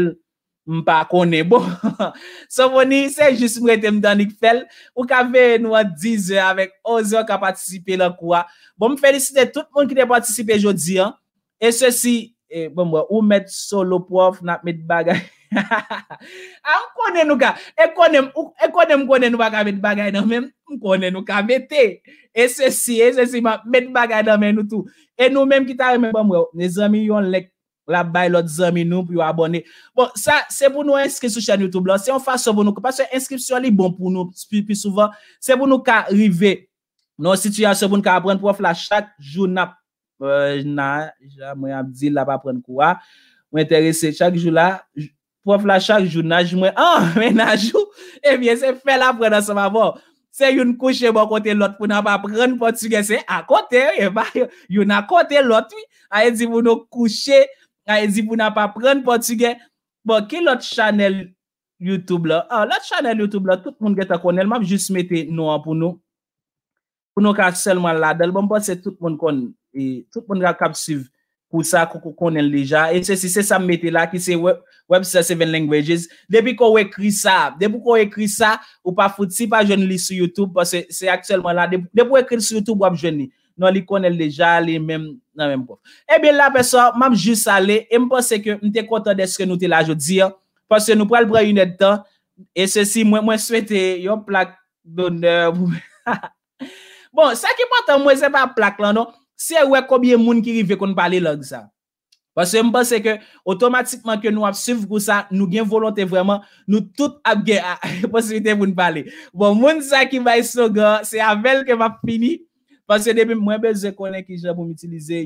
Mpa kone. Bon, so boni, se jis mwete mdanik fel. Ou ka ve noua 10 e avèk, 11 e avèk a patisipe lakou a. Bon, mw felisite tout moun ki te patisipe jodi an. E se si, e, bon mwen, ou met solo prof nan met bagay. A, mkone nou ka. E konen mkone e nou va ka vet bagay nan men. Mkone nou ka vete. E se si, e se si, met bagay nan men nou tou. E nou menm ki ta remen, bon mwen, ne zanmi yon lek. la bay lot zami nou pou yo abone. Bon, sa, sebo nou inskri sou chan YouTube la, se on fa sebo nou, pas se inskripsyon li bon pou nou, pi, pi souvan, sebo nou ka rive. Non, si tu yon sebo nou ka apren, pou waf la chak, jou na, eh, na, mwen ap ah, di, la pa apren kwa, mwen enterese, chak jou la, pou waf la chak, jou na, jou mwen, an, mwen na jou, ebyen se, fel apren an sema bon, se yon kouche bon kote lot, pou nan pa apren, poti gen se, akote, yon akote lot, aye A e zi pou nan pa pren portuge, bo ki lot chanel YouTube la? Ah, lot chanel YouTube la, tout moun gen ta konel, mab jist mette nou an pou nou. Pou nou ka akselman la, del bon bo se tout moun kon, e, tout moun gen kap siv pou sa konel deja. E se se se sa mette la ki se Webster 7 Languages. Depi kon wekri sa, depi kon wekri sa, ou pa fout si pa jen li sou YouTube, se akselman la, depi kon wekri sou YouTube wap jen li. Nou li konen leja li men, nan men pou. Ebe eh la pe so, mam jis ale, e mpose ke mte kontan de se ke nou te la jo di ya, eh. pose nou prel bre yon etan, e se si mwen mwen swete yon plak doner. Bon, sa ki mwen tan mwen se pa plak lan don, se wè kobye moun ki rive kon pale log sa. Pose mpose ke otomatikman ke nou ap suf kou sa, nou gen volonte vweman, nou tout ap gen a posite moun pale. Bon, moun sa ki mwen soga, se avel ke mwen fini, que depi mwen beze konen ki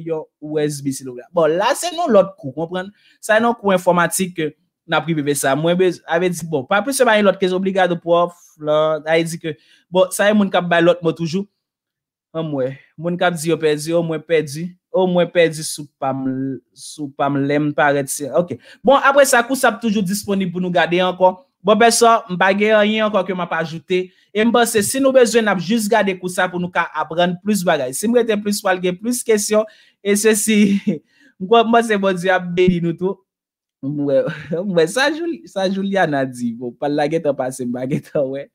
yo USB silo Bon, la se nou lot kou, kompren? Sa non kou informatik na privive ça. Mwen beze, ave dit, bon, pa se l'autre l'autre bon, ça y moun kap lot mwen toujou. An mwen, kap di yo pedi, o mwen pedi, o pam, sou Ok, bon, après sa kou ça toujours disponible pour nous garder encore Bo beso, mbagye an yon kwa ki yo ma pa ajoute. E mbose, si nou bezwen bon ap jiz gade kousa pou nou ka apren plus bagay. Si mwete plus walgye, plus kesyon, e se si. Mkwa mbose mbode ya beri nou tou. Mwe, mwe, sa Juliana di. Vopal bon, la geto pase mbagye to we.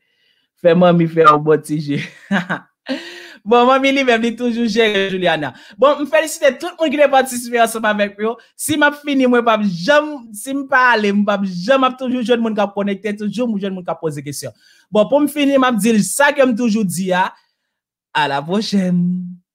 Fèman mi fè an boti je. Bon, moi, je même, toujours gérer Juliana. Bon, je félicite tout le monde qui a participé ensemble avec vous. Si je fini, je ne jamais, si je parle, je ne vais jamais toujours jeune le monde qui a connecté, toujours jouer monde qui a des questions. Bon, pour me finir, je dire ça que je toujours dit. Ah, à la prochaine.